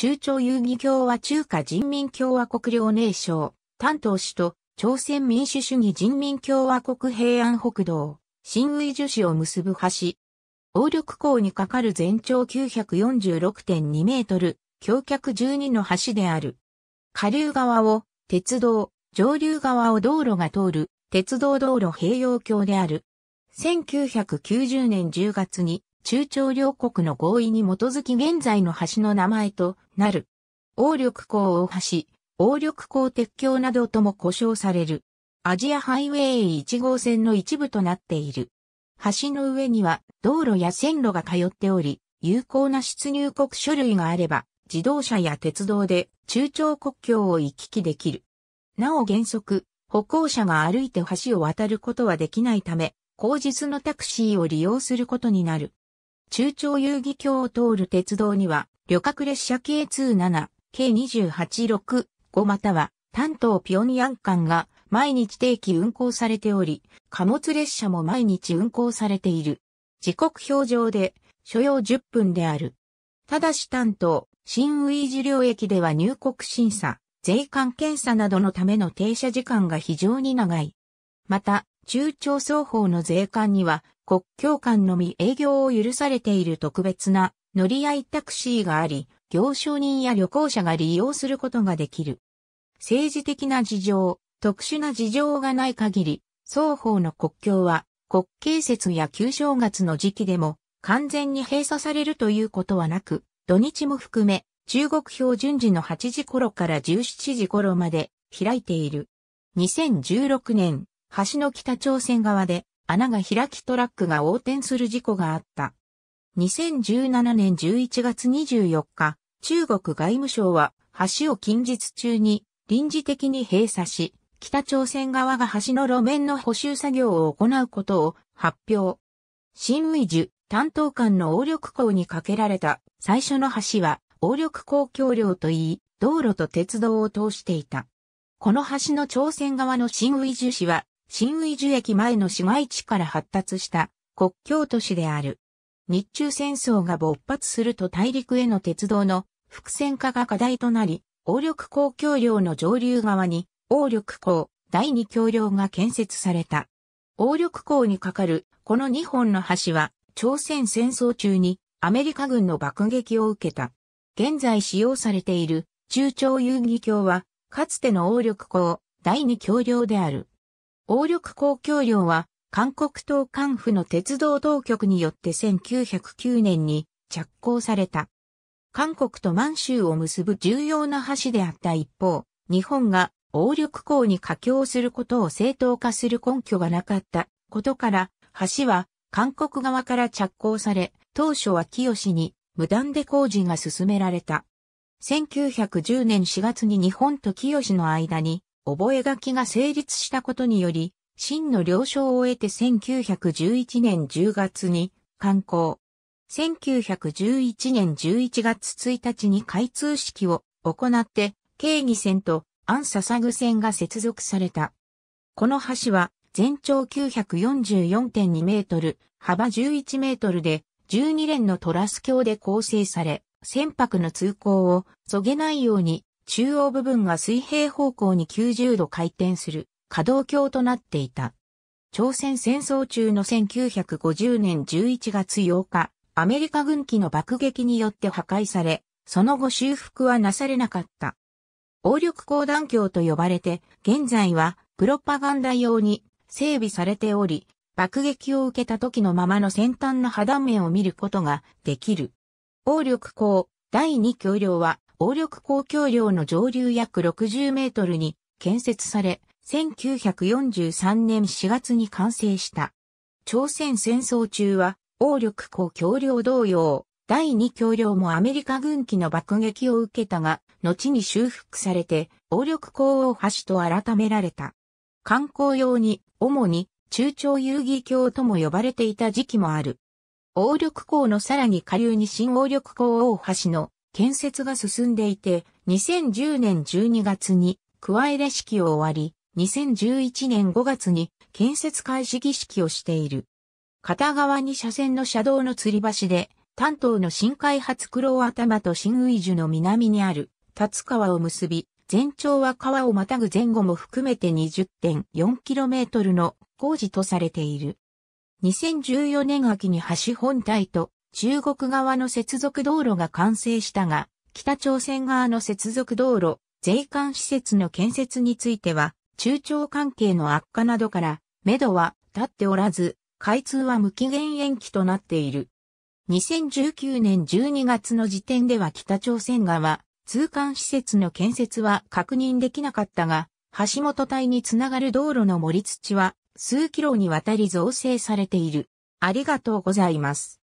中朝遊戯共和中華人民共和国領内省、丹東市と朝鮮民主主義人民共和国平安北道、新宇樹市を結ぶ橋。王力港に架かる全長946.2メートル、橋脚12の橋である。下流側を鉄道、上流側を道路が通る鉄道道路併用橋である。1990年10月に中朝両国の合意に基づき現在の橋の名前となる。応力港大橋、応力港鉄橋などとも呼称される。アジアハイウェイ1号線の一部となっている。橋の上には道路や線路が通っており、有効な出入国書類があれば、自動車や鉄道で中朝国境を行き来できる。なお原則、歩行者が歩いて橋を渡ることはできないため、後日のタクシーを利用することになる。中朝遊戯橋を通る鉄道には、旅客列車 K27、K2865 または、担当ピョンヤン間が毎日定期運行されており、貨物列車も毎日運行されている。時刻表上で、所要10分である。ただし担当、新ウイジ領駅では入国審査、税関検査などのための停車時間が非常に長い。また、中朝双方の税関には国境間のみ営業を許されている特別な乗り合いタクシーがあり、行商人や旅行者が利用することができる。政治的な事情、特殊な事情がない限り、双方の国境は国慶節や旧正月の時期でも完全に閉鎖されるということはなく、土日も含め中国標準時の8時頃から17時頃まで開いている。2016年、橋の北朝鮮側で穴が開きトラックが横転する事故があった。2017年11月24日、中国外務省は橋を近日中に臨時的に閉鎖し、北朝鮮側が橋の路面の補修作業を行うことを発表。新ウイジュ担当官の応力港に架けられた最初の橋は応力港橋梁といい、道路と鉄道を通していた。この橋の朝鮮側の新ウイジュ市は新宇治駅前の市街地から発達した国境都市である。日中戦争が勃発すると大陸への鉄道の伏線化が課題となり、王力公橋梁の上流側に、王力公第二橋梁が建設された。王力公に架かるこの2本の橋は、朝鮮戦争中にアメリカ軍の爆撃を受けた。現在使用されている中朝遊戯橋は、かつての王力公第二橋梁である。王力公共料は、韓国東韓府の鉄道当局によって1909年に着工された。韓国と満州を結ぶ重要な橋であった一方、日本が王力港に架橋することを正当化する根拠がなかったことから、橋は韓国側から着工され、当初は清に無断で工事が進められた。1910年4月に日本と清の間に覚書が成立したことにより、真の了承を得て1911年10月に刊行。1911年11月1日に開通式を行って、経義線と安笹具線が接続された。この橋は全長944.2メートル、幅11メートルで12連のトラス橋で構成され、船舶の通行を削げないように中央部分が水平方向に90度回転する可動橋となっていた。朝鮮戦争中の1950年11月8日、アメリカ軍機の爆撃によって破壊され、その後修復はなされなかった。応力高弾橋と呼ばれて、現在はプロパガンダ用に整備されており、爆撃を受けた時のままの先端の破断面を見ることができる。応力高第2橋梁は王緑公共梁の上流約60メートルに建設され、1943年4月に完成した。朝鮮戦争中は、王緑公共梁同様、第二橋梁もアメリカ軍機の爆撃を受けたが、後に修復されて、王緑港大橋と改められた。観光用に、主に、中朝遊戯橋とも呼ばれていた時期もある。王緑港のさらに下流に新王緑港大橋の建設が進んでいて、2010年12月に加えれ式を終わり、2011年5月に建設開始儀式をしている。片側に車線の車道の吊り橋で、担当の新開発黒頭と新ウイジュの南にある、立川を結び、全長は川をまたぐ前後も含めて 20.4km の工事とされている。2014年秋に橋本体と中国側の接続道路が完成したが、北朝鮮側の接続道路、税関施設の建設については、中朝関係の悪化などから、目処は立っておらず、開通は無期限延期となっている。2019年12月の時点では北朝鮮側、通関施設の建設は確認できなかったが、橋本隊につながる道路の盛り土は数キロにわたり造成されている。ありがとうございます。